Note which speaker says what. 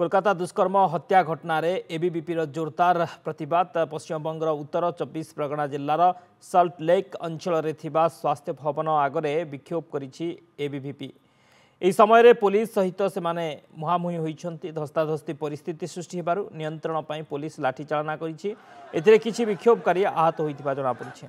Speaker 1: কলকাতা দুষ্কর্ম হত্যা ঘটনার এবিবিপির জোরদার প্রতবাদ পশ্চিমবঙ্গর উত্তর চব্বিশ পরগনা জেলার সল্ট লেক অঞ্চলের স্বাস্থ্য ভবন আগরে বিক্ষোভ করেছে এবিভিপি এই সময়ের পুলিশ সহিত সেমানে মুহামুহি হয়েছেন ধস্তাধস্তি পরিস্থিতি সৃষ্টি হবার নিয়ন্ত্রণ পুলিশ লাঠিচালনা করেছে এতে কিছু বিক্ষোভকারী আহত হয়ে জনাপড়ছে